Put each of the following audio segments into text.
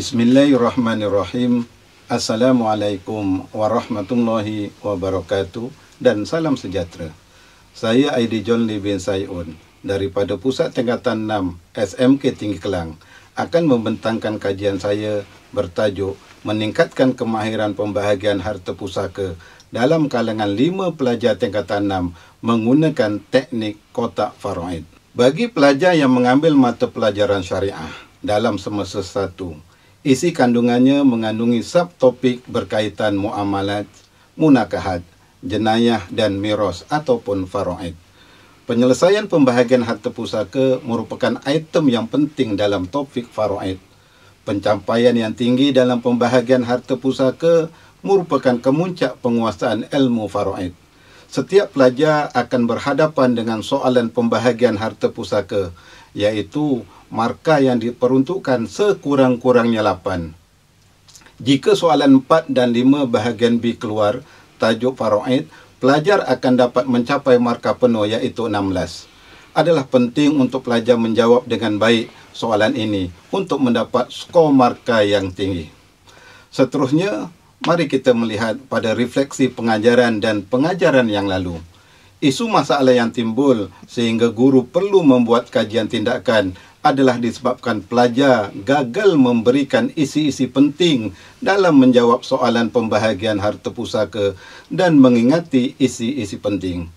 Bismillahirrahmanirrahim. Assalamualaikum warahmatullahi wabarakatuh dan salam sejahtera. Saya Aidi John Lee bin Sayun daripada Pusat Tingkatan 6 SMK Tinggi Kelang akan membentangkan kajian saya bertajuk Meningkatkan Kemahiran Pembahagian Harta Pusaka dalam kalangan 5 pelajar tingkatan 6 menggunakan teknik kotak faraid. Bagi pelajar yang mengambil mata pelajaran syariah dalam semasa satu isi kandungannya mengandungi subtopik berkaitan muamalat, munakahat, jenayah dan miros ataupun faraid. Penyelesaian pembahagian harta pusaka merupakan item yang penting dalam topik faraid. Pencapaian yang tinggi dalam pembahagian harta pusaka merupakan kemuncak penguasaan ilmu faraid. Setiap pelajar akan berhadapan dengan soalan pembahagian harta pusaka Yaitu markah yang diperuntukkan sekurang-kurangnya 8. Jika soalan 4 dan 5 bahagian B keluar, tajuk faraid, pelajar akan dapat mencapai markah penuh yaitu 16. Adalah penting untuk pelajar menjawab dengan baik soalan ini untuk mendapat skor markah yang tinggi. Seterusnya, mari kita melihat pada refleksi pengajaran dan pengajaran yang lalu isu masalah yang timbul sehingga guru perlu membuat kajian tindakan adalah disebabkan pelajar gagal memberikan isi-isi penting dalam menjawab soalan pembahagian harta pusaka dan mengingati isi-isi penting.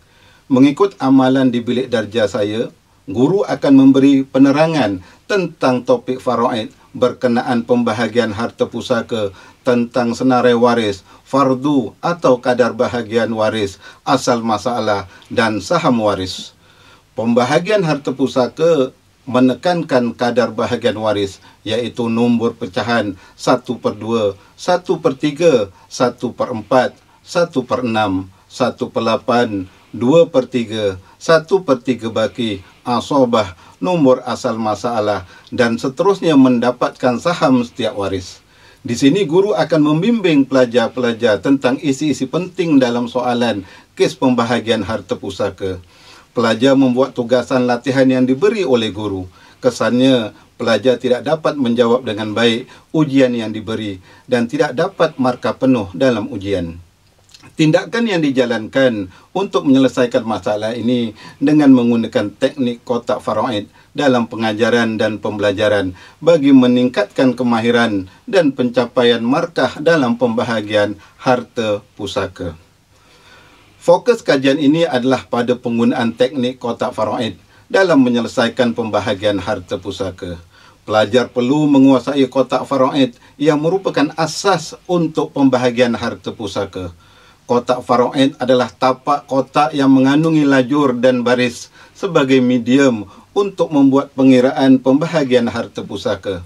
Mengikut amalan di bilik darjah saya, guru akan memberi penerangan tentang topik faraid berkenaan pembahagian harta pusaka tentang senarai waris, fardu atau kadar bahagian waris, asal masalah dan saham waris. Pembahagian harta pusaka menekankan kadar bahagian waris iaitu nombor pecahan 1 per 2, 1 per 3, 1 per 4, 1 per 6, 1 per 8, 2 per 3, 1 per 3 baki, asobah, nomor asal masalah, dan seterusnya mendapatkan saham setiap waris. Di sini guru akan membimbing pelajar-pelajar tentang isi-isi penting dalam soalan kes pembahagian harta pusaka. Pelajar membuat tugasan latihan yang diberi oleh guru. Kesannya, pelajar tidak dapat menjawab dengan baik ujian yang diberi dan tidak dapat markah penuh dalam ujian tindakan yang dijalankan untuk menyelesaikan masalah ini dengan menggunakan teknik kotak faraid dalam pengajaran dan pembelajaran bagi meningkatkan kemahiran dan pencapaian markah dalam pembahagian harta pusaka. Fokus kajian ini adalah pada penggunaan teknik kotak faraid dalam menyelesaikan pembahagian harta pusaka. Pelajar perlu menguasai kotak faraid yang merupakan asas untuk pembahagian harta pusaka kotak faraid adalah tapak kotak yang mengandungi lajur dan baris sebagai medium untuk membuat pengiraan pembahagian harta pusaka.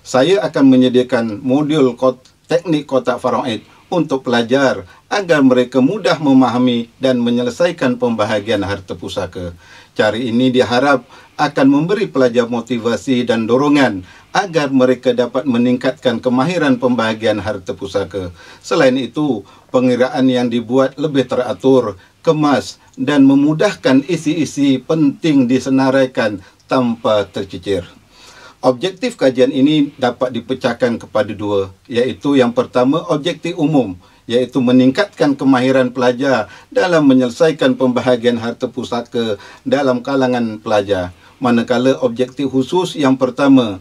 Saya akan menyediakan modul kot teknik kotak faraid untuk pelajar agar mereka mudah memahami dan menyelesaikan pembahagian harta pusaka. Cara ini diharap akan memberi pelajar motivasi dan dorongan agar mereka dapat meningkatkan kemahiran pembahagian harta pusaka. Selain itu, pengiraan yang dibuat lebih teratur, kemas dan memudahkan isi-isi penting disenaraikan tanpa tercicir. Objektif kajian ini dapat dipecahkan kepada dua, iaitu yang pertama objektif umum, iaitu meningkatkan kemahiran pelajar dalam menyelesaikan pembahagian harta pusaka dalam kalangan pelajar manakala objektif khusus yang pertama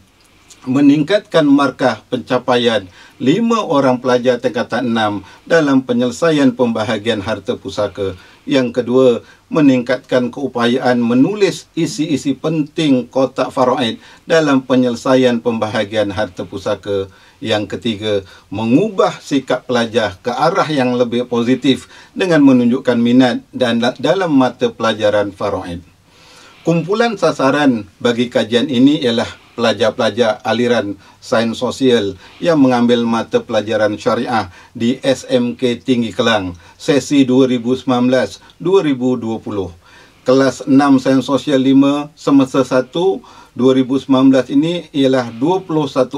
meningkatkan markah pencapaian lima orang pelajar tingkatan enam dalam penyelesaian pembahagian harta pusaka. Yang kedua, meningkatkan keupayaan menulis isi-isi penting kotak faraid dalam penyelesaian pembahagian harta pusaka. Yang ketiga, mengubah sikap pelajar ke arah yang lebih positif dengan menunjukkan minat dan dalam mata pelajaran faraid. Kumpulan sasaran bagi kajian ini ialah pelajar-pelajar aliran sains sosial yang mengambil mata pelajaran syariah di SMK Tinggi Kelang sesi 2019-2020. Kelas 6 Sains Sosial 5 semester 1 2019 ini ialah 21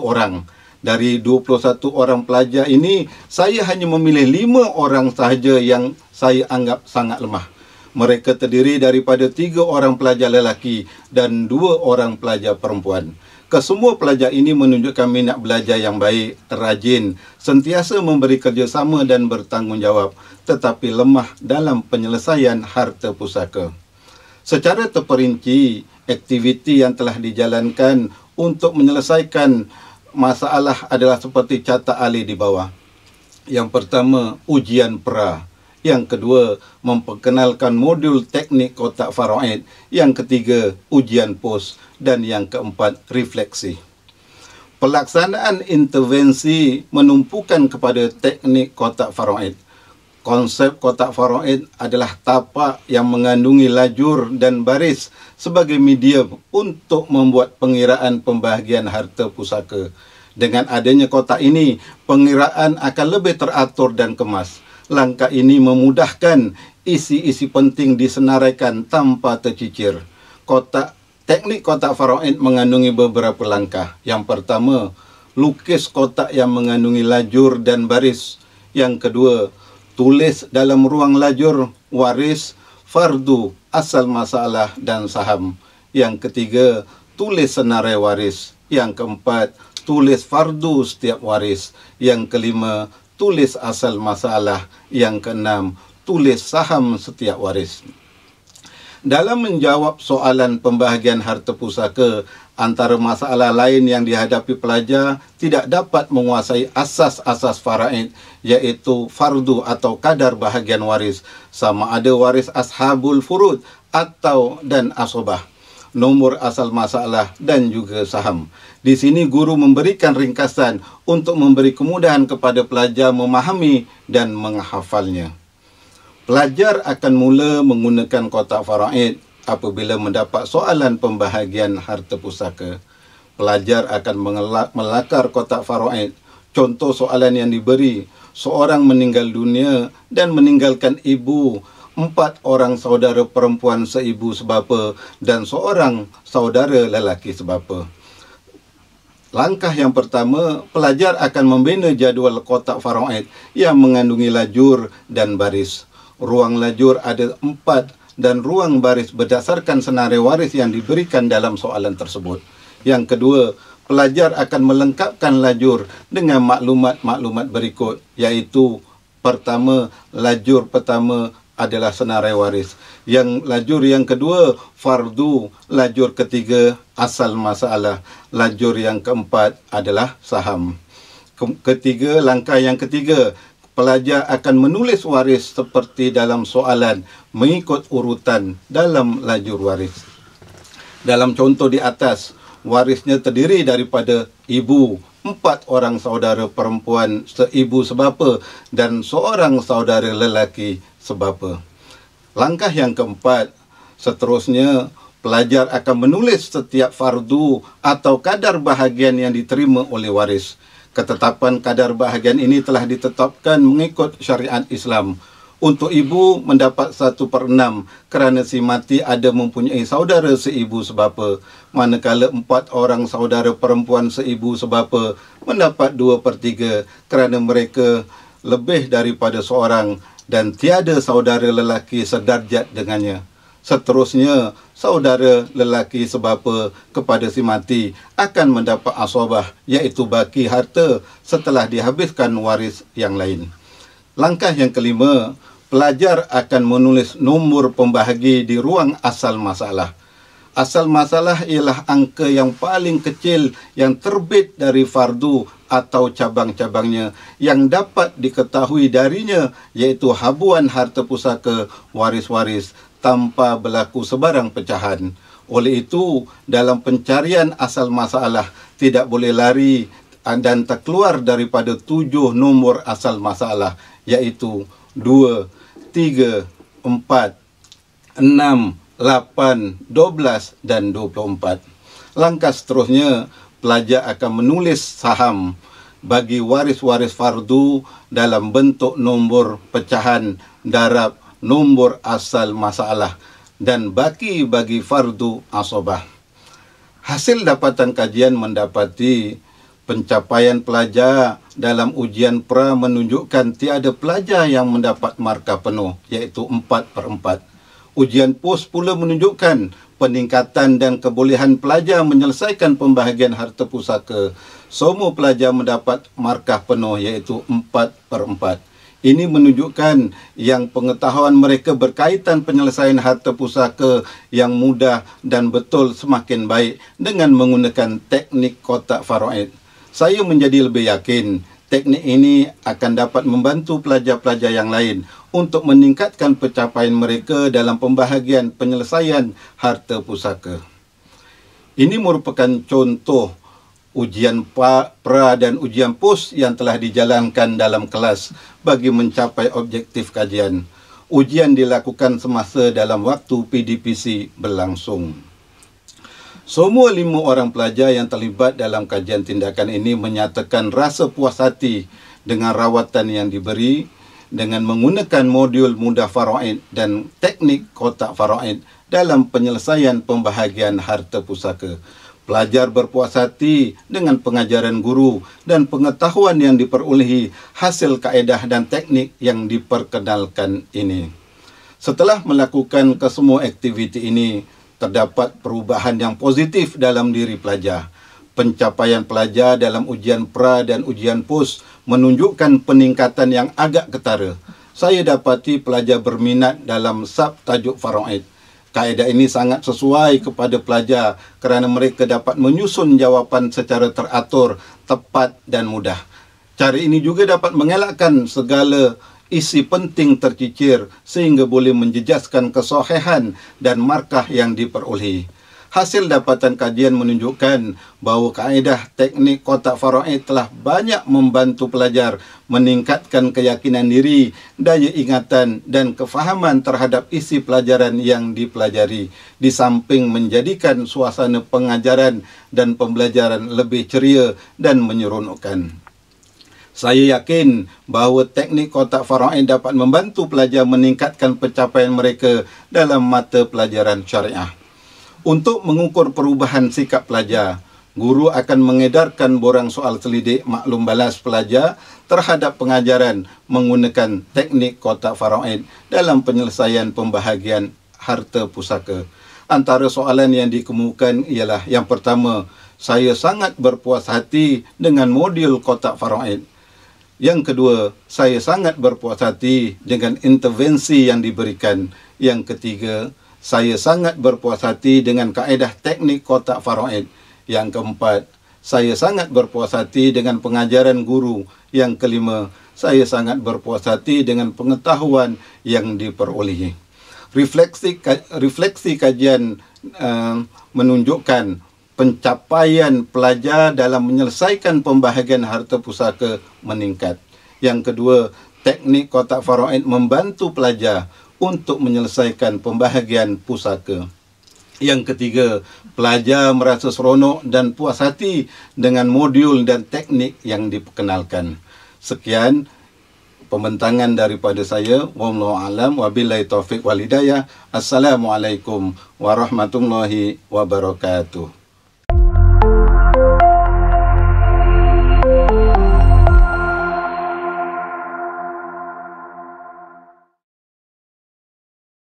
orang. Dari 21 orang pelajar ini, saya hanya memilih 5 orang sahaja yang saya anggap sangat lemah. Mereka terdiri daripada tiga orang pelajar lelaki dan dua orang pelajar perempuan. Kesemua pelajar ini menunjukkan minat belajar yang baik, rajin, sentiasa memberi kerjasama dan bertanggungjawab tetapi lemah dalam penyelesaian harta pusaka. Secara terperinci, aktiviti yang telah dijalankan untuk menyelesaikan masalah adalah seperti catat alih di bawah. Yang pertama, ujian pra. Yang kedua, memperkenalkan modul teknik kotak faraid. Yang ketiga, ujian pos. Dan yang keempat, refleksi. Pelaksanaan intervensi menumpukan kepada teknik kotak faraid. Konsep kotak faraid adalah tapak yang mengandungi lajur dan baris sebagai media untuk membuat pengiraan pembahagian harta pusaka. Dengan adanya kotak ini, pengiraan akan lebih teratur dan kemas. Langkah ini memudahkan isi-isi penting disenaraikan tanpa tercicir. Kotak Teknik kotak faraid mengandungi beberapa langkah. Yang pertama, lukis kotak yang mengandungi lajur dan baris. Yang kedua, tulis dalam ruang lajur, waris, fardu, asal masalah dan saham. Yang ketiga, tulis senarai waris. Yang keempat, tulis fardu setiap waris. Yang kelima, tulis asal masalah yang keenam tulis saham setiap waris dalam menjawab soalan pembahagian harta pusaka antara masalah lain yang dihadapi pelajar tidak dapat menguasai asas-asas faraid iaitu fardu atau kadar bahagian waris sama ada waris ashabul furud atau dan asobah nomor asal masalah dan juga saham. Di sini guru memberikan ringkasan untuk memberi kemudahan kepada pelajar memahami dan menghafalnya. Pelajar akan mula menggunakan kotak faraid apabila mendapat soalan pembahagian harta pusaka. Pelajar akan melakar kotak faraid. Contoh soalan yang diberi, seorang meninggal dunia dan meninggalkan ibu empat orang saudara perempuan seibu sebapa dan seorang saudara lelaki sebapa. Langkah yang pertama, pelajar akan membina jadual kotak faraid yang mengandungi lajur dan baris. Ruang lajur ada empat dan ruang baris berdasarkan senarai waris yang diberikan dalam soalan tersebut. Yang kedua, pelajar akan melengkapkan lajur dengan maklumat-maklumat berikut, iaitu pertama, lajur pertama, adalah senarai waris. Yang lajur yang kedua fardu, lajur ketiga asal masalah, lajur yang keempat adalah saham. Ketiga langkah yang ketiga pelajar akan menulis waris seperti dalam soalan mengikut urutan dalam lajur waris. Dalam contoh di atas, warisnya terdiri daripada ibu, empat orang saudara perempuan seibu sebapa dan seorang saudara lelaki sebab apa. Langkah yang keempat, seterusnya pelajar akan menulis setiap fardu atau kadar bahagian yang diterima oleh waris. Ketetapan kadar bahagian ini telah ditetapkan mengikut syariat Islam. Untuk ibu mendapat 1 per 6 kerana si mati ada mempunyai saudara seibu sebapa. Manakala 4 orang saudara perempuan seibu sebapa mendapat 2 per 3 kerana mereka lebih daripada seorang dan tiada saudara lelaki sedarjat dengannya. Seterusnya, saudara lelaki sebapa kepada si mati akan mendapat asobah iaitu baki harta setelah dihabiskan waris yang lain. Langkah yang kelima, pelajar akan menulis nombor pembahagi di ruang asal masalah. Asal masalah ialah angka yang paling kecil yang terbit dari fardu atau cabang-cabangnya yang dapat diketahui darinya iaitu habuan harta pusaka waris-waris tanpa berlaku sebarang pecahan. Oleh itu, dalam pencarian asal masalah tidak boleh lari dan terkeluar daripada tujuh nombor asal masalah iaitu dua, tiga, empat, enam. 8, 12 dan 24. Langkah seterusnya, pelajar akan menulis saham bagi waris-waris fardu dalam bentuk nombor pecahan darab nombor asal masalah dan baki bagi fardu asobah. Hasil dapatan kajian mendapati pencapaian pelajar dalam ujian pra menunjukkan tiada pelajar yang mendapat markah penuh iaitu 4 per 4. Ujian POS pula menunjukkan peningkatan dan kebolehan pelajar menyelesaikan pembahagian harta pusaka. Semua pelajar mendapat markah penuh iaitu 4 per 4. Ini menunjukkan yang pengetahuan mereka berkaitan penyelesaian harta pusaka yang mudah dan betul semakin baik dengan menggunakan teknik kotak faraid. Saya menjadi lebih yakin Teknik ini akan dapat membantu pelajar-pelajar yang lain untuk meningkatkan pencapaian mereka dalam pembahagian penyelesaian harta pusaka. Ini merupakan contoh ujian pra dan ujian pos yang telah dijalankan dalam kelas bagi mencapai objektif kajian. Ujian dilakukan semasa dalam waktu PDPC berlangsung. Semua lima orang pelajar yang terlibat dalam kajian tindakan ini menyatakan rasa puas hati dengan rawatan yang diberi dengan menggunakan modul mudah faraid dan teknik kotak faraid dalam penyelesaian pembahagian harta pusaka. Pelajar berpuas hati dengan pengajaran guru dan pengetahuan yang diperolehi hasil kaedah dan teknik yang diperkenalkan ini. Setelah melakukan kesemua aktiviti ini, terdapat perubahan yang positif dalam diri pelajar. Pencapaian pelajar dalam ujian pra dan ujian pos menunjukkan peningkatan yang agak ketara. Saya dapati pelajar berminat dalam sub tajuk faraid. Kaedah ini sangat sesuai kepada pelajar kerana mereka dapat menyusun jawapan secara teratur, tepat dan mudah. Cara ini juga dapat mengelakkan segala isi penting tercicir sehingga boleh menjejaskan kesohihan dan markah yang diperolehi. Hasil dapatan kajian menunjukkan bahawa kaedah teknik kotak faraid telah banyak membantu pelajar meningkatkan keyakinan diri, daya ingatan dan kefahaman terhadap isi pelajaran yang dipelajari di samping menjadikan suasana pengajaran dan pembelajaran lebih ceria dan menyeronokkan. Saya yakin bahawa teknik kotak faraid dapat membantu pelajar meningkatkan pencapaian mereka dalam mata pelajaran syariah. Untuk mengukur perubahan sikap pelajar, guru akan mengedarkan borang soal selidik maklum balas pelajar terhadap pengajaran menggunakan teknik kotak faraid dalam penyelesaian pembahagian harta pusaka. Antara soalan yang dikemukakan ialah yang pertama, saya sangat berpuas hati dengan modul kotak faraid. Yang kedua, saya sangat berpuas hati dengan intervensi yang diberikan. Yang ketiga, saya sangat berpuas hati dengan kaedah teknik kotak faraid. Yang keempat, saya sangat berpuas hati dengan pengajaran guru. Yang kelima, saya sangat berpuas hati dengan pengetahuan yang diperolehi. Refleksi, refleksi kajian uh, menunjukkan pencapaian pelajar dalam menyelesaikan pembahagian harta pusaka meningkat. Yang kedua, teknik kotak faraid membantu pelajar untuk menyelesaikan pembahagian pusaka. Yang ketiga, pelajar merasa seronok dan puas hati dengan modul dan teknik yang diperkenalkan. Sekian pembentangan daripada saya. Wallahu alam wabillahi taufik walidayah. Assalamualaikum warahmatullahi wabarakatuh.